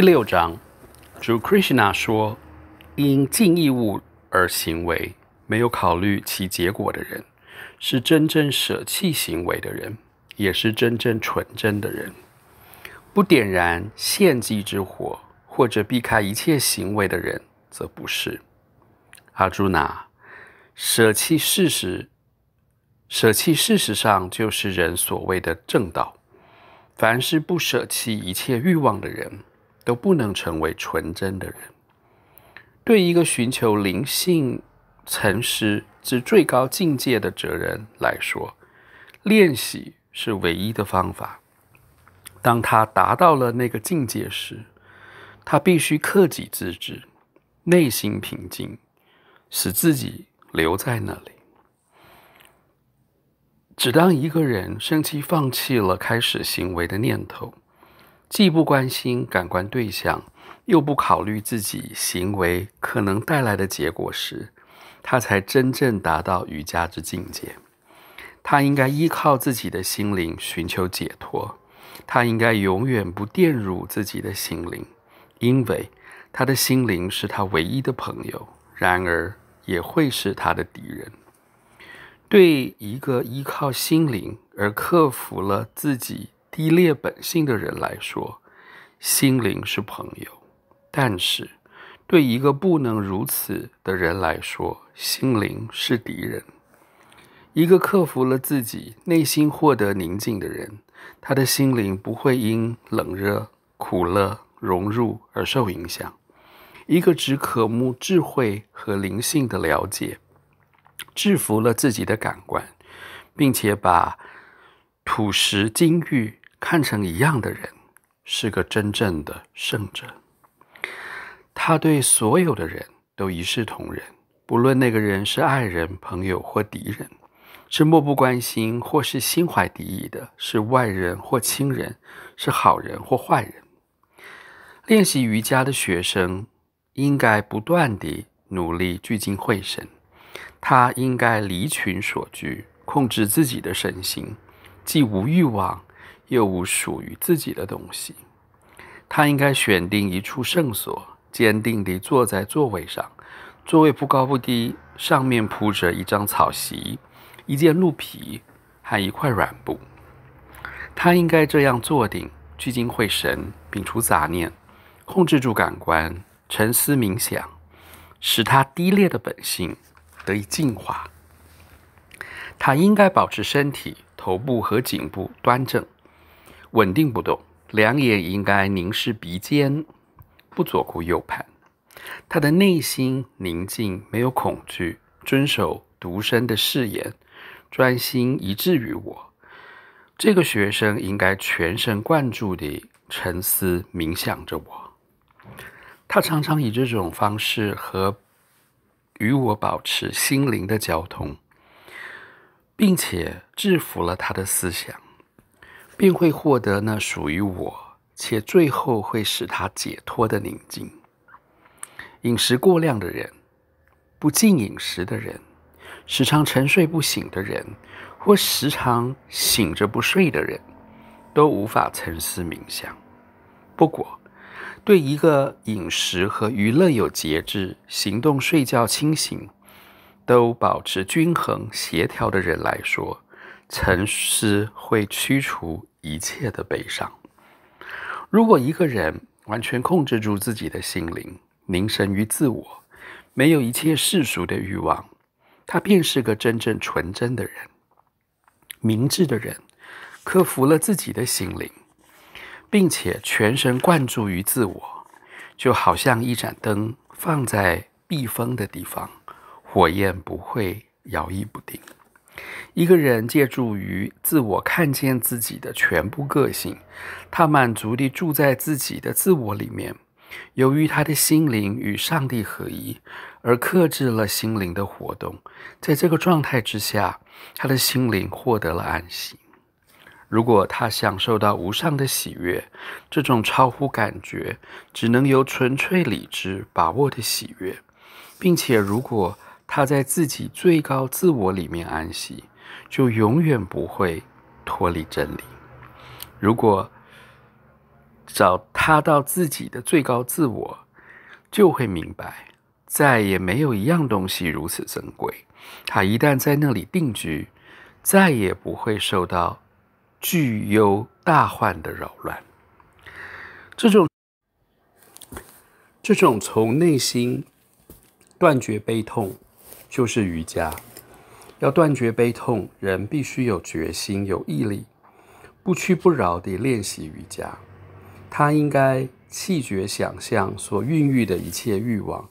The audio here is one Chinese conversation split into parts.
第六章，主 Krishna 说：“因尽义务而行为，没有考虑其结果的人，是真正舍弃行为的人，也是真正纯真的人。不点燃献祭之火，或者避开一切行为的人，则不是阿朱那。舍弃事实，舍弃事实上就是人所谓的正道。凡是不舍弃一切欲望的人。”都不能成为纯真的人。对一个寻求灵性诚实之最高境界的责任来说，练习是唯一的方法。当他达到了那个境界时，他必须克己自知，内心平静，使自己留在那里。只当一个人生气，放弃了开始行为的念头。既不关心感官对象，又不考虑自己行为可能带来的结果时，他才真正达到瑜伽之境界。他应该依靠自己的心灵寻求解脱。他应该永远不玷辱自己的心灵，因为他的心灵是他唯一的朋友，然而也会是他的敌人。对一个依靠心灵而克服了自己。低劣本性的人来说，心灵是朋友；但是，对一个不能如此的人来说，心灵是敌人。一个克服了自己内心、获得宁静的人，他的心灵不会因冷热、苦乐、融入而受影响。一个只渴慕智慧和灵性的了解，制服了自己的感官，并且把土石、金玉。看成一样的人，是个真正的圣者。他对所有的人都一视同仁，不论那个人是爱人、朋友或敌人，是漠不关心或是心怀敌意的，是外人或亲人，是好人或坏人。练习瑜伽的学生应该不断地努力聚精会神，他应该离群索居，控制自己的身心，既无欲望。又无属于自己的东西，他应该选定一处圣所，坚定地坐在座位上。座位不高不低，上面铺着一张草席、一件鹿皮和一块软布。他应该这样坐定，聚精会神，摒除杂念，控制住感官，沉思冥想，使他低劣的本性得以净化。他应该保持身体、头部和颈部端正。稳定不动，两眼应该凝视鼻尖，不左顾右盼。他的内心宁静，没有恐惧，遵守独身的誓言，专心一致于我。这个学生应该全神贯注地沉思冥想着我。他常常以这种方式和与我保持心灵的交通，并且制服了他的思想。便会获得那属于我，且最后会使他解脱的宁静。饮食过量的人，不进饮食的人，时常沉睡不醒的人，或时常醒着不睡的人，都无法沉思冥想。不过，对一个饮食和娱乐有节制、行动睡觉清醒，都保持均衡协调的人来说，沉思会驱除。一切的悲伤。如果一个人完全控制住自己的心灵，凝神于自我，没有一切世俗的欲望，他便是个真正纯真的人、明智的人，克服了自己的心灵，并且全神贯注于自我，就好像一盏灯放在避风的地方，火焰不会摇曳不定。一个人借助于自我看见自己的全部个性，他满足地住在自己的自我里面。由于他的心灵与上帝合一，而克制了心灵的活动，在这个状态之下，他的心灵获得了安息。如果他享受到无上的喜悦，这种超乎感觉、只能由纯粹理智把握的喜悦，并且如果。他在自己最高自我里面安息，就永远不会脱离真理。如果找他到自己的最高自我，就会明白再也没有一样东西如此珍贵。他一旦在那里定居，再也不会受到巨忧大患的扰乱。这种这种从内心断绝悲痛。就是瑜伽，要断绝悲痛，人必须有决心、有毅力，不屈不挠地练习瑜伽。他应该弃绝想象所孕育的一切欲望，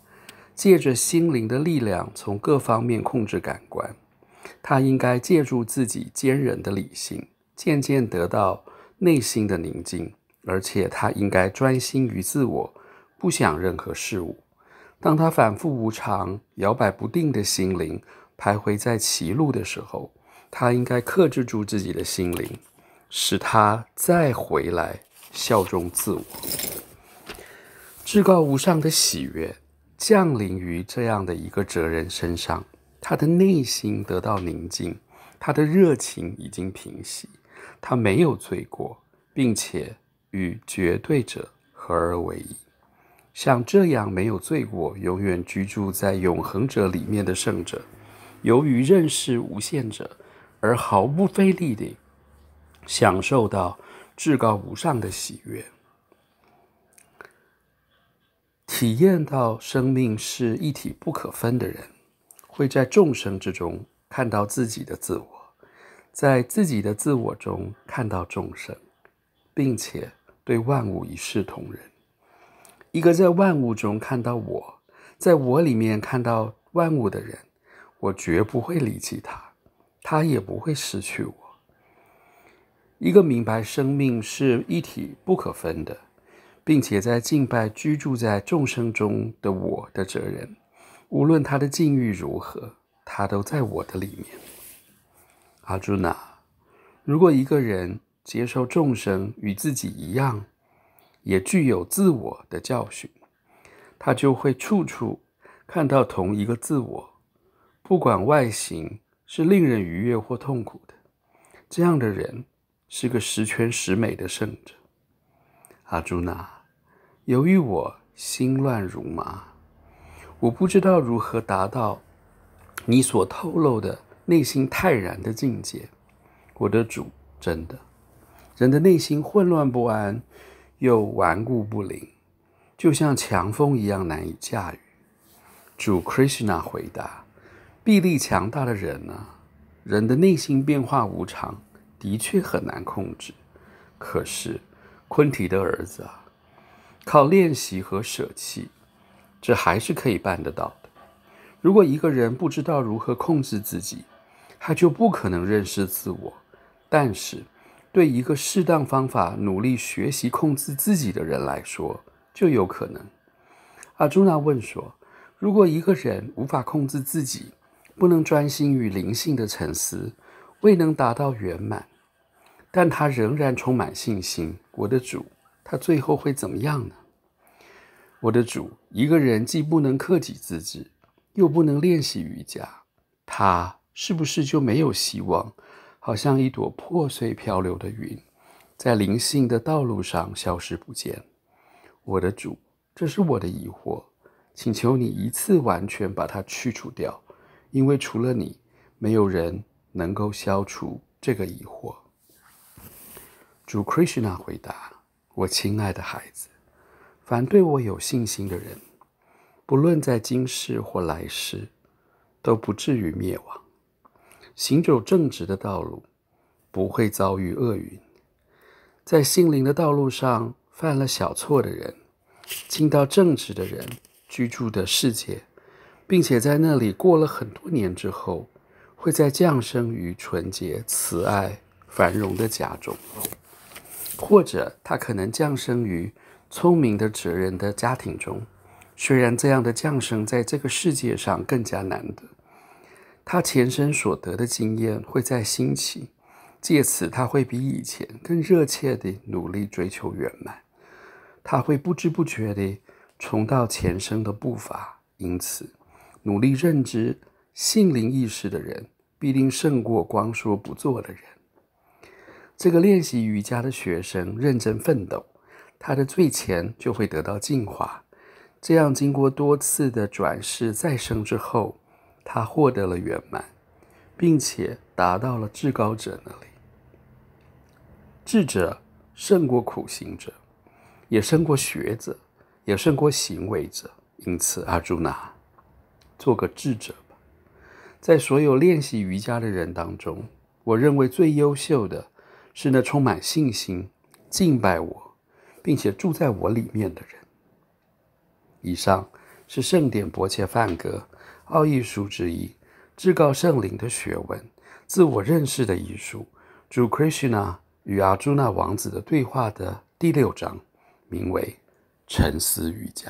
借着心灵的力量，从各方面控制感官。他应该借助自己坚忍的理性，渐渐得到内心的宁静，而且他应该专心于自我，不想任何事物。当他反复无常、摇摆不定的心灵徘徊在歧路的时候，他应该克制住自己的心灵，使他再回来效忠自我。至高无上的喜悦降临于这样的一个哲人身上，他的内心得到宁静，他的热情已经平息，他没有罪过，并且与绝对者合而为一。像这样没有罪过、永远居住在永恒者里面的圣者，由于认识无限者，而毫不费力地享受到至高无上的喜悦，体验到生命是一体不可分的人，会在众生之中看到自己的自我，在自己的自我中看到众生，并且对万物一视同仁。一个在万物中看到我，在我里面看到万物的人，我绝不会离弃他，他也不会失去我。一个明白生命是一体不可分的，并且在敬拜居住在众生中的我的哲人，无论他的境遇如何，他都在我的里面。阿朱娜，如果一个人接受众生与自己一样，也具有自我的教训，他就会处处看到同一个自我，不管外形是令人愉悦或痛苦的。这样的人是个十全十美的圣者。阿朱那，由于我心乱如麻，我不知道如何达到你所透露的内心泰然的境界。我的主，真的，人的内心混乱不安。又顽固不灵，就像强风一样难以驾驭。主 Krishna 回答：“臂力强大的人呢？人的内心变化无常，的确很难控制。可是昆提的儿子啊，靠练习和舍弃，这还是可以办得到的。如果一个人不知道如何控制自己，他就不可能认识自我。但是。”对一个适当方法努力学习控制自己的人来说，就有可能。阿朱娜问说：“如果一个人无法控制自己，不能专心于灵性的沉思，未能达到圆满，但他仍然充满信心，我的主，他最后会怎么样呢？我的主，一个人既不能克己自制，又不能练习瑜伽，他是不是就没有希望？”好像一朵破碎漂流的云，在灵性的道路上消失不见。我的主，这是我的疑惑，请求你一次完全把它去除掉，因为除了你，没有人能够消除这个疑惑。主 Krishna 回答：“我亲爱的孩子，凡对我有信心的人，不论在今世或来世，都不至于灭亡。”行走正直的道路，不会遭遇厄运。在心灵的道路上犯了小错的人，进到正直的人居住的世界，并且在那里过了很多年之后，会在降生于纯洁、慈爱、繁荣的家中，或者他可能降生于聪明的哲人的家庭中，虽然这样的降生在这个世界上更加难得。他前生所得的经验会再兴起，借此他会比以前更热切地努力追求圆满，他会不知不觉地重蹈前生的步伐。因此，努力认知性灵意识的人，必定胜过光说不做的人。这个练习瑜伽的学生认真奋斗，他的最前就会得到净化。这样，经过多次的转世再生之后。他获得了圆满，并且达到了至高者那里。智者胜过苦行者，也胜过学者，也胜过行为者。因此，阿朱那，做个智者吧。在所有练习瑜伽的人当中，我认为最优秀的，是那充满信心、敬拜我，并且住在我里面的人。以上是圣典《薄切梵歌》。奥义书之一，至高圣灵的学问，自我认识的艺术。主 Krishna 与阿朱那王子的对话的第六章，名为《沉思瑜伽》。